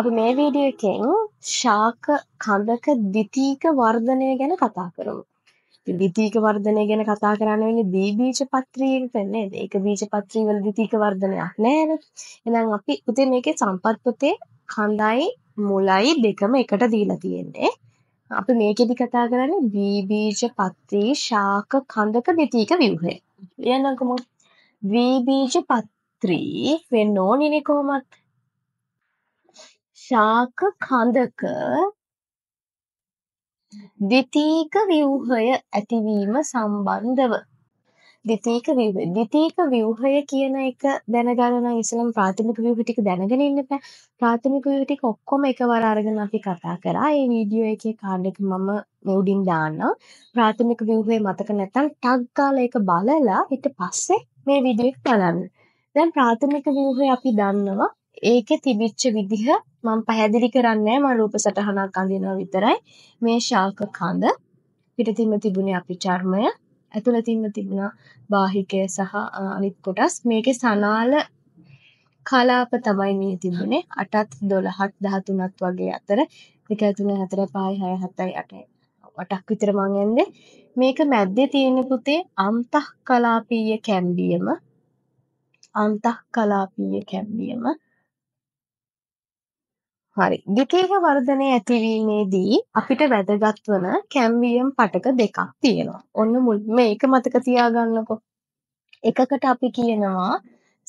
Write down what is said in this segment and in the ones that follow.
අප මේ වීඩියකෙන් ශාක කඳක දිතීක වර්ධනය ගැන කතා කරමු. දිතීක වර්ධනය ගැන කතා කරන්නේ දීබීජ පත්‍රීක වෙන්නේ ඒක බීජ පත්‍රී වල දිතීක වර්ධනයක් නෑන එනම් අපි උතේ මේකේ සම්පත් පොතේ කඳයි මුලයි දෙකම එකට දීලා තියෙන්නේ. අපි මේකෙදි කතා කරන්නේ දීබීජ පත්‍රී ශාක කඳක දිතීක ව්‍යුහය. ලියන්නකම දීබීජ පත්‍රී වෙන්න ඕනේ කොහොමද? ශාක කඳක ද්විතීක ව්‍යුහය ඇතිවීම සම්බන්ධව ද්විතීක ව්‍යුහය ද්විතීක ව්‍යුහය කියන එක දැනගන්න නම් ඉස්සෙල්ලම ප්‍රාථමික ව්‍යුහ ටික දැනගෙන ඉන්න බෑ ප්‍රාථමික ව්‍යුහ ටික ඔක්කොම එකවර අරගෙන අපි කතා කරා ඒ වීඩියෝ එකේ කාඩ් එක මම උඩින් දාන්න ප්‍රාථමික ව්‍යුහය මතක නැත්නම් ටග් කාලා ඒක බලලා ඊට පස්සේ මේ වීඩියෝ එක බලන්න දැන් ප්‍රාථමික ව්‍යුහය අපි දන්නවා ඒකේ තිබිච්ච විදිහ මම පැහැදිලි කරන්නේ නැහැ. මම රූප සටහනක් අඳිනවා විතරයි. මේ ශාක කඳ පිටතින්ම තිබුණේ අපි චර්මය. ඇතුළතින්ම තිබුණා බාහිකය සහ අනිත් කොටස්. මේකේ සනාල කලාප තමයි මේ තිබුණේ. 8ත් 12ත් 13ත් වගේ අතර 1 3 4 5 6 7 8 8ක් විතර මං යන්නේ. මේක මැද්දේ තියෙන පුතේ අන්තଃ කලාපීය කැම්බියම අන්තක් කලාපීය කැම්බියම හරි ද්විතීක වර්ධනය ඇතිවීමේදී අපිට වැදගත් වන කැම්වියම් පටක දෙකක් තියෙනවා. ඔන්න මුල් මේක මතක තියාගන්නකෝ. එකකට අපි කියනවා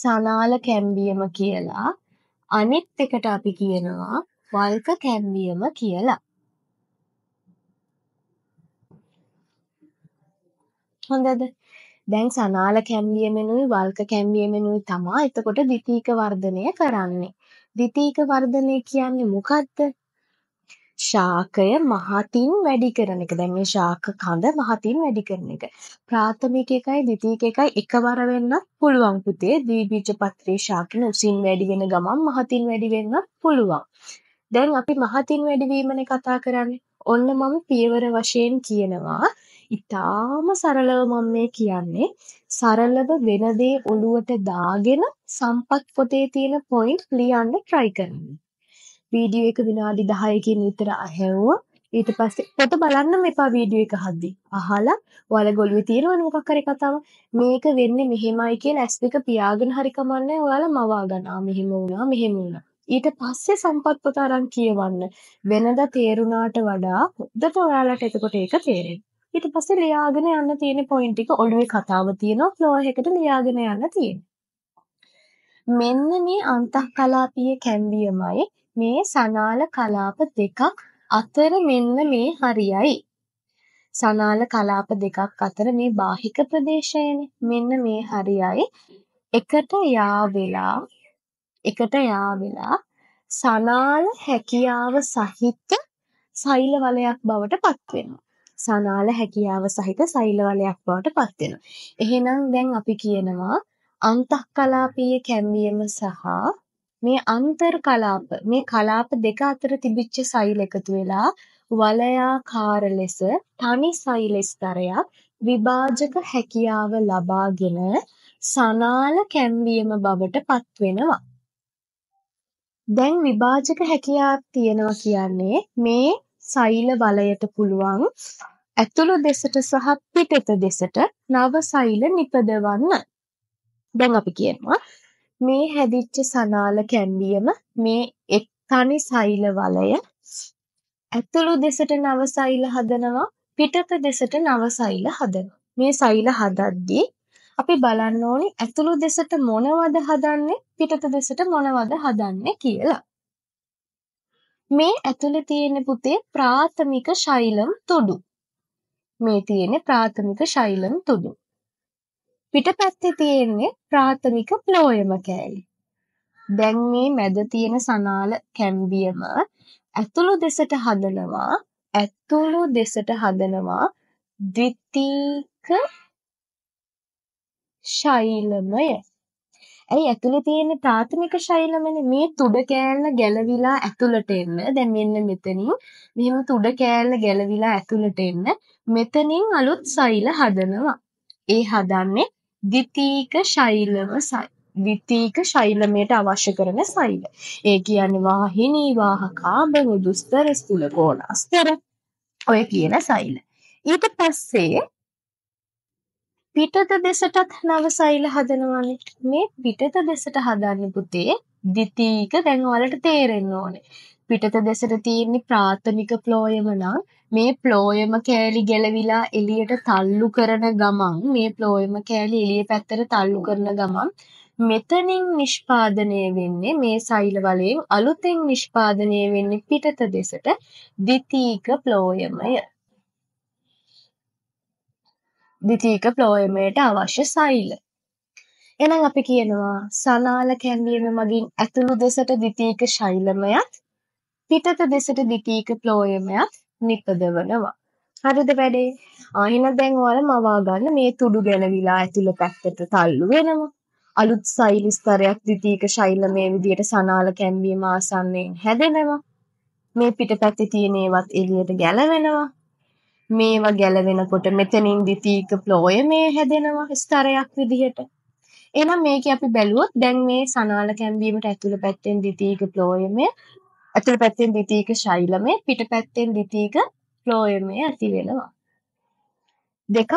සනාල කැම්වියම කියලා. අනිත් එකට අපි කියනවා වල්ක කැම්වියම කියලා. හොඳද? දැන් සනාල කැම්වියමනුයි වල්ක කැම්වියමනුයි තමයි එතකොට ද්විතීක වර්ධනය කරන්නේ. ද්විතීක වර්ධනය කියන්නේ මොකක්ද? ශාකය මහතින් වැඩි කරන එක. දැන් මේ ශාක කඳ මහතින් වැඩි කරන එක. ප්‍රාථමික එකයි ද්විතීක එකයි එකවර වෙන්නත් පුළුවන් පුතේ. ද්විබීජ පත්‍රයේ ශාකින උසින් වැඩි වෙන ගමන් මහතින් වැඩි වෙන්නත් පුළුවන්. දැන් අපි මහතින් වැඩි වීමනේ කතා කරන්නේ. ඔන්න මම පියවර වශයෙන් කියනවා ඉතාම සරලව මම මේ කියන්නේ සරලව වෙන දේ ඔලුවට දාගෙන සම්පත් පොතේ තියෙන පොයින්ට් ලියන්න try කරන්න. වීඩියෝ එක විනාඩි 10කින් විතර ඇහැව්වා. ඊට පස්සේ පොත බලන්න එපා වීඩියෝ එක හද්දි. අහලා ඔයාලා ගොළුවේ තියෙනවනේ මොකක් හරි කතාව. මේක වෙන්නේ මෙහෙමයි කියලා ඇස් දෙක පියාගෙන හරි කමන්නේ ඔයාලා මවා ගන්න. ආ මෙහෙම වුණා මෙහෙම වුණා. ඊට පස්සේ සම්පත් පොත අරන් කියවන්න. වෙනදා තේරුණාට වඩා හොඳට ඔයාලට එතකොට ඒක තේරෙනවා. ඊට පස්සේ ලියාගෙන යන්න තියෙන පොයින්ට් ටික ඔළුවේ කතාව තියෙනවා ෆ්ලෝ එකට ලියාගෙන යන්න තියෙන. මෙන්න මේ අන්තකලාපීය කැන්දියමයි මේ සනාල කලාප දෙකක් අතර මෙන්න මේ හරියයි. සනාල කලාප දෙකක් අතර මේ බාහික ප්‍රදේශයනේ. මෙන්න මේ හරියයි. එකට යා වෙලා එකට යා වෙලා සනාල හැකියාව සහිත සෛල වලයක් බවට පත් වෙනවා. සනාල හැකියාව සහිත සෛලවලයක් බවට පත්වෙන. එහෙනම් දැන් අපි කියනවා අන්තක් කලාපීය කැම්වියම සහ මේ අන්තර් කලාප මේ කලාප දෙක අතර තිබිච්ච සෛල එකතු වෙලා වලයාකාර ලෙස තනි සෛලස්තරයක් විභාජක හැකියාව ලබාගෙන සනාල කැම්වියම බවට පත්වෙනවා. දැන් විභාජක හැකියාවක් තියෙනවා කියන්නේ මේ සෛල වලයට පුළුවන් ඇතුළු දෙසට සහ පිටත දෙසට නව සෛල නිපදවන්න. දැන් අපි කියනවා මේ හැදිච්ච සනාල කැන්දියම මේ එක් තනි සෛල වලය ඇතුළු දෙසට නව සෛල හදනවා පිටත දෙසට නව සෛල හදනවා. මේ සෛල හදද්දී අපි බලන්න ඕනි ඇතුළු දෙසට මොනවද හදන්නේ පිටත දෙසට මොනවද හදන්නේ කියලා. මේ ඇතුළේ තියෙන පුතේ ප්‍රාථමික ශෛලම් තුඩු. මේ තියෙන්නේ ප්‍රාථමික ශෛලම තුඩු. පිටපැත්තේ තියෙන්නේ ප්‍රාථමික ප්ලෝයම කෑලි. දැන් මේ මැද තියෙන සනාල කැම්බියම ඇතුළු දෙසට හදනවා ඇතුළු දෙසට හදනවා ද්විතීක ශෛලමය ඇයි ඇතුලේ තියෙන ප්‍රාථමික ශෛලමනේ මේ තුඩ කෑල්ල ගැලවිලා ඇතුලට එන්න. දැන් මෙන්න මෙතනින් මෙහෙම තුඩ කෑල්ල ගැලවිලා ඇතුලට එන්න. මෙතනින් අලුත් සෛල හදනවා. ඒ හදන්නේ ද්විතීක ශෛලව සෛල. විතීක ශෛලමයට අවශ්‍ය කරන සෛල. ඒ කියන්නේ වාහිනී වාහක ආභව දුස්තර ස්තුල කෝණාස්තර ඔය කියන සෛල. ඊට පස්සේ පිටත දෙසටත් නව සෛල හදනවානේ. මේ පිටත දෙසට හදන්න පුතේ ද්විතීක දැන් ඔයාලට තේරෙන්න ඕනේ. පිටත දෙසට තියෙන ප්‍රාථමික ප්ලෝයම නම් මේ ප්ලෝයම කෑලි ගැලවිලා එළියට තල්ලු කරන ගමන් මේ ප්ලෝයම කෑලි එළිය පැත්තට තල්ලු කරන ගමන් මෙතනින් නිෂ්පාදනය වෙන්නේ මේ සෛල වලයෙන් අලුතෙන් නිෂ්පාදනය වෙන්නේ පිටත දෙසට ද්විතීක ප්ලෝයමය. ද්විතීක ප්ලෝයමයට අවශ්‍ය සෛල. එහෙනම් අපි කියනවා සනාල කැඳීම මගින් ඇතුළු දෙසට ද්විතීක ශෛලමයත් පිටත දෙසට ද්විතීක ප්ලෝයමයත් නිපදවනවා. හරිද වැඩේ? ආයෙන දැන් ඔයාලා මවා ගන්න මේ තුඩු ගැලවිලා ඇතුළ පැත්තට තල්ලු වෙනවා. අලුත් සෛල ස්තරයක් ද්විතීක ශෛලමය විදියට සනාල කැඳීම ආසන්නයෙන් හැදෙනවා. මේ පිටපැත්තේ තියෙන ඒවත් එළියට ගැලවෙනවා. මේවා ගැලවෙනකොට මෙතනින් ද්විතීක ෆ්ලෝය මේ හැදෙනවා ස්තරයක් විදිහට. එහෙනම් මේක අපි බැලුවොත් දැන් මේ සනාල කැම්බීමට ඇතුළ පැත්තෙන් ද්විතීක ෆ්ලෝයමය ඇතුළ පැත්තෙන් ද්විතීක ශෛලමය පිටපැත්තෙන් ද්විතීක ෆ්ලෝයමය ඇති වෙනවා. දෙකක්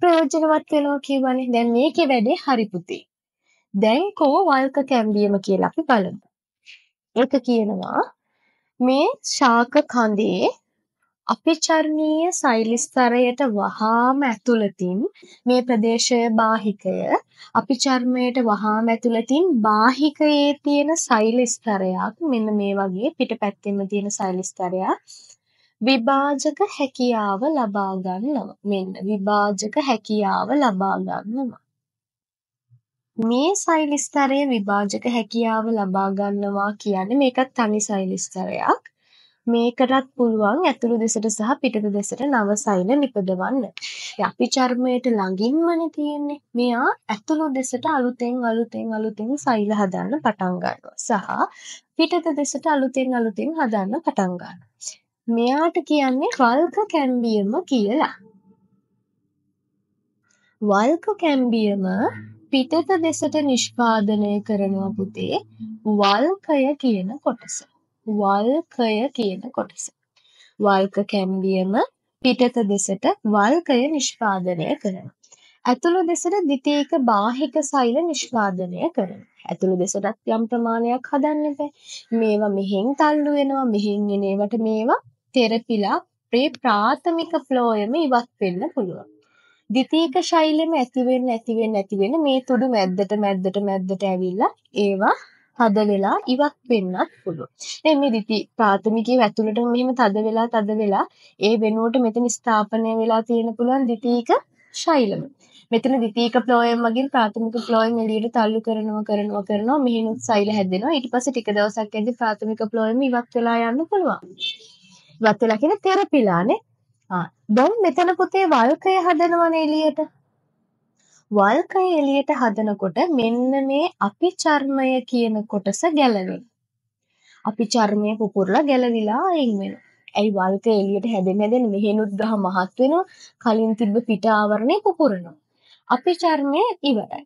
ප්‍රයෝජනවත් වෙනවා කියවනේ. දැන් මේකේ වැඩේ හරි පුතේ. දැන් කෝ වල්ක කැම්බියම කියලා අපි බලමු. ඒක කියනවා මේ ශාක කඳේ අපිචර්ණීය සෛලිස්තරයට වහාම ඇතුළතින් මේ ප්‍රදේශය බාහිකය අපි චර්මයට වහාම ඇතුළතින් බාහිකයේ තියෙන සෛලිස්තරයක් මෙන්න මේ වගේ පිටපැත්තෙම තියෙන සෛලිස්තරයක් විභාජක හැකියාව ලබා ගන්නවා මෙන්න විභාජක හැකියාව ලබා ගන්නවා මේ සෛලිස්තරයේ විභාජක හැකියාව ලබා ගන්නවා කියන්නේ මේකත් තනි සෛලිස්තරයක් මේකටත් පුළුවන් ඇතුළු දෙසට සහ පිටත දෙසට නව සෛල නිපදවන්න. අපි චර්මයට ළඟින්මන තියෙන්නේ. මෙයා ඇතුළු දෙසට අලුතෙන් අලුතෙන් අලුතෙන් සෛල හදන්න පටන් ගන්නවා. සහ පිටත දෙසට අලුතෙන් අලුතෙන් හදන්න පටන් ගන්නවා. මෙයාට කියන්නේ වල්ක කැම්බියම කියලා. වල්ක කැම්බියම පිටත දෙසට නිෂ්පාදනය කරනවා පුතේ වල්කය කියන කොටස. වල්කය කියන කොටස. වල්ක කැම්බියම පිටත දෙසට වල්කය නිෂ්පාදනය කරනවා. ඇතුළු දෙසට ද්විතීක බාහික සෛල නිෂ්පාදනය කරනවා. ඇතුළු දෙසටත් යම් ප්‍රමාණයක් හදන්න බෑ. මේවා මෙහෙන් තල්ලු වෙනවා, මෙහෙන් එන ඒවට මේවා තෙරපිලා ප්‍රේ ප්‍රාථමික ෆ්ලෝයෙම ඉවත් වෙන්න පුළුවන්. ද්විතීක ශෛලෙම ඇති වෙන්න ඇති වෙන්න ඇති වෙන්න මේ තුඩු මැද්දට මැද්දට මැද්දට ඇවිල්ලා ඒවා තද වෙලා ඉවත් වෙන්නත් පුළුවන්. දැන් මේ දිති ප්‍රාථමිකයේ ඇතුළට මෙහෙම තද වෙලා තද වෙලා ඒ වෙනුවට මෙතන ස්ථාපනය වෙලා තියෙන පුළුවන් ද්විතීක ශෛලම. මෙතන ද්විතීක ප්ලෝයම් වගේ ප්‍රාථමික ප්ලෝයම් එළියට තල්ලු කරනවා කරනවා කරනවා මෙහිනුත් සෛල හැදෙනවා. ඊට පස්සේ ටික දවසක් යද්දී ප්‍රාථමික ප්ලෝයම් ඉවත් වෙලා යන්න පුළුවන්. ඉවත් වෙලා කියන්නේ තෙරපිලානේ. ආ දැන් මෙතන පුතේ වල්කය හදනවනේ එළියට. වල්කය එළියට හදනකොට මෙන්න මේ අපි චර්මය කියන කොටස ගැලවෙන. අපි චර්මය පුපුරලා ගැලවිලා අයින් වෙනවා. ඇයි වල්කය එළියට හැදෙන්න හැදෙන්න මෙහෙනුත් ගහ මහත් වෙනවා. කලින් තිබ්බ පිට ආවරණය පුපුරනවා. අපි චර්මය ඉවරයි.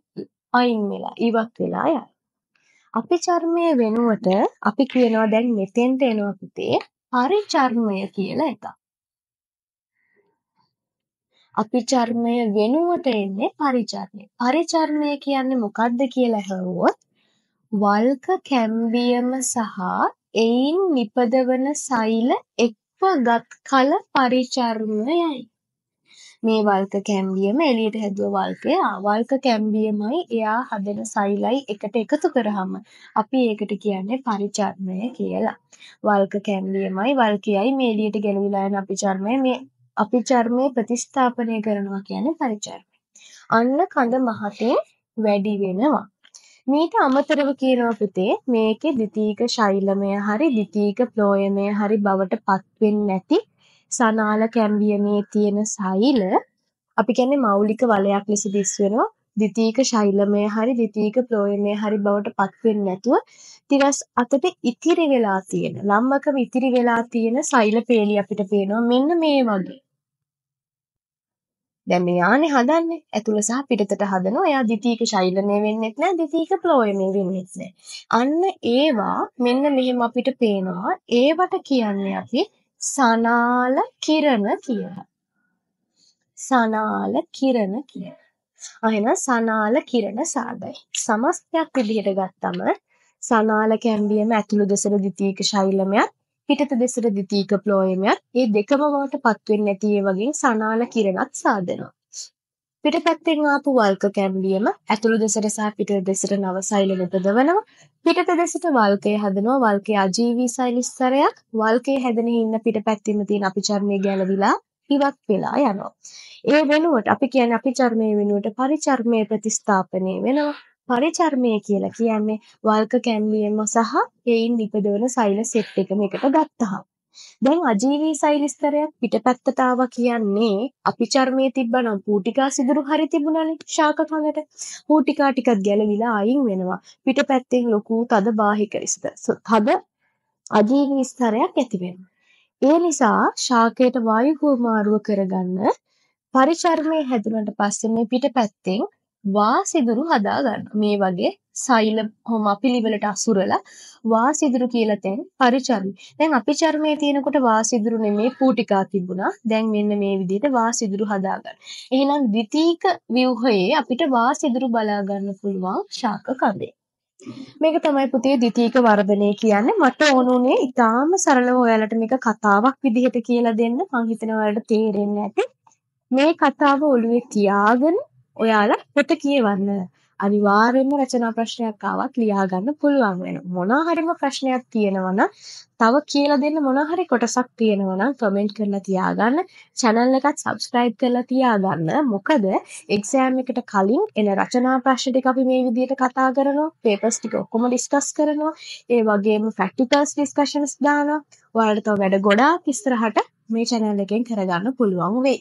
අයින් වෙලා ඉවත් වෙලා යයි. අපි චර්මය වෙනුවට අපි කියනවා දැන් මෙතෙන්ට එනවා පුතේ පරිචර්මය කියලා එකක්. අපි චර්මය වෙනුවට එන්නේ පරිචර්ණය. පරිචර්ණය කියන්නේ මොකක්ද කියලා ඇහුවොත් වල්ක කැම්බියම සහ එයින් නිපදවන සෛල එක්වගත් කල පරිචර්මයයි. මේ වල්ක කැම්බියම එළියට හැදුව වල්කය වල්ක කැම්බියමයි එයා හදන සෛලයි එකට එකතු කරාම අපි ඒකට කියන්නේ පරිචර්මය කියලා. වල්ක කැම්බියමයි වල්කයයි මේ එළියට ගෙනවිලා යන අපි චර්මය මේ අපි චර්මය ප්‍රතිස්ථාපනය කරනවා කියන්නේ පරිචර්මය. අන්න කඳ මහතේ වැඩි වෙනවා. මීට අමතරව කියනවා පුතේ මේකේ ද්විතීක ශෛලමය හරි ද්විතීක ප්ලෝයමය හරි බවට පත් වෙන්නේ නැති සනාල කැම්බියමේ තියෙන සෛල අපි කියන්නේ මৌলিක වලයක් ලෙස දිස් වෙනවා. ද්විතීක ශෛලමය හරි ද්විතීක ප්ලෝයමය හරි බවට පත් වෙන්නේ නැතුව තිරස් අතට ඉතිරි වෙලා තියෙන ලම්මකම ඉතිරි වෙලා තියෙන සෛල පේලි අපිට පේනවා මෙන්න මේ වගේ දැන් මේ ආනේ හදන්නේ ඇතුළ සහ පිටතට හදනවා. එයා ද්විතීක ශෛලනය වෙන්නෙත් නෑ, ද්විතීක ප්‍රෝයමය වෙන්නෙත් නෑ. අන්න ඒවා මෙන්න මෙහෙම අපිට පේනවා. ඒවට කියන්නේ අපි සනාල කිරණ කියලා. සනාල කිරණ කියලා. අහෙන සනාල කිරණ සාගය. සමස්තයක් විදිහට ගත්තම සනාල කැම්බියම ඇතුළු දෙසට ද්විතීක ශෛලමයක් පිටත දෙසට ද්විතීක ප්ලෝයමයත් ඒ දෙකම වාට පත්වෙන්නේ නැති ඒ වගේ සනාන කිරණත් සාදනවා. පිටපැත්තෙන් ආපු වල්ක කැම්බියම ඇතුළු දෙසට සහ පිට දෙසට නව සෛලෙ උපදවනවා. පිටත දෙසට වල්කය හදනවා වල්කේ අජීවී සෛලිස්සරයක් වල්කේ හැදෙන ඉන්න පිටපැත්තෙම තියෙන අපි චර්මයේ ගැලවිලා ඉවත් වෙලා යනවා. ඒ වෙනුවට අපි කියන්නේ අපි චර්මයේ වෙනුවට පරිචර්මයේ ප්‍රතිස්ථාපනය වෙනවා. පරිචර්මය කියලා කියන්නේ වල්ක කැන්වීම සහ එයින් නිපදවන සෛල සෙට් එකම එකට ගත්තහම. දැන් අජීවී සෛලිස්තරයක් පිටපැත්තට ආවා කියන්නේ අපි චර්මයේ තිබ්බනම් පූටිකා සිදුරු හරි තිබුණානේ ශාක කඟට. පූටිකා ටිකක් ගැලවිලා අයින් වෙනවා. පිටපැත්තෙන් ලොකු තද බාහික ස්තර. තද අජීවී ස්තරයක් ඇති වෙනවා. ඒ නිසා ශාකයට වායු හුවමාරුව කරගන්න පරිචර්මයේ හැදුනට පස්සේ මේ පිටපැත්තෙන් වාසිදුරු හදාගන්න. මේ වගේ සෛල හොම අපිලිවලට අසුරලා වාසිදුරු කියලා තැන් පරිචර්මි. දැන් අපි චර්මයේ තියෙනකොට වාසිදුරු නෙමේ පූටිකා තිබුණා. දැන් මෙන්න මේ විදිහට වාසිදුරු හදාගන්න. එහෙනම් ද්විතීක ව්‍යුහයේ අපිට වාසිදුරු බලා ගන්න පුළුවන් ශාක කඳේ. මේක තමයි පුතේ ද්විතීක වර්ධනය කියන්නේ. මට ඕනුනේ ඉතාලම සරලව ඔයාලට මේක කතාවක් විදිහට කියලා දෙන්න. මං හිතනවා ඔයාලට තේරෙන්නේ නැති. මේ කතාව ඔළුවේ තියාගෙන ඔයාලා පොත කියවන්න. අනිවාර්යෙන්ම රචනා ප්‍රශ්නයක් ආවත් ලියාගන්න පුළුවන් වෙනවා. මොනවා හරිම ප්‍රශ්නයක් තියෙනවා නම් තව කියලා දෙන්න මොනවා හරි කොටසක් තියෙනවා නම් කමෙන්ට් කරලා තියාගන්න. channel එකත් subscribe කරලා තියාගන්න. මොකද exam එකට කලින් එන රචනා ප්‍රශ්න ටික අපි මේ විදිහට කතා කරනවා. papers ටික ඔක්කොම discuss කරනවා. ඒ වගේම practicals discussions දානවා. ඔයාලට තව වැඩ ගොඩාක් ඉස්සරහට මේ channel එකෙන් කරගන්න පුළුවන් වෙයි.